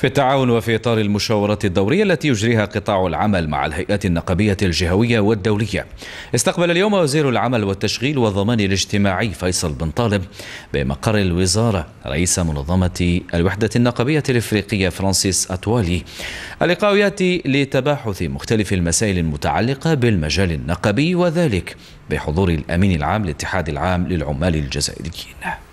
في التعاون وفي إطار المشاورات الدورية التي يجريها قطاع العمل مع الهيئات النقابية الجهوية والدولية استقبل اليوم وزير العمل والتشغيل والضمان الاجتماعي فيصل بن طالب بمقر الوزارة رئيس منظمة الوحدة النقابية الإفريقية فرانسيس أتوالي اللقاء يأتي لتباحث مختلف المسائل المتعلقة بالمجال النقبي وذلك بحضور الأمين العام للاتحاد العام للعمال الجزائريين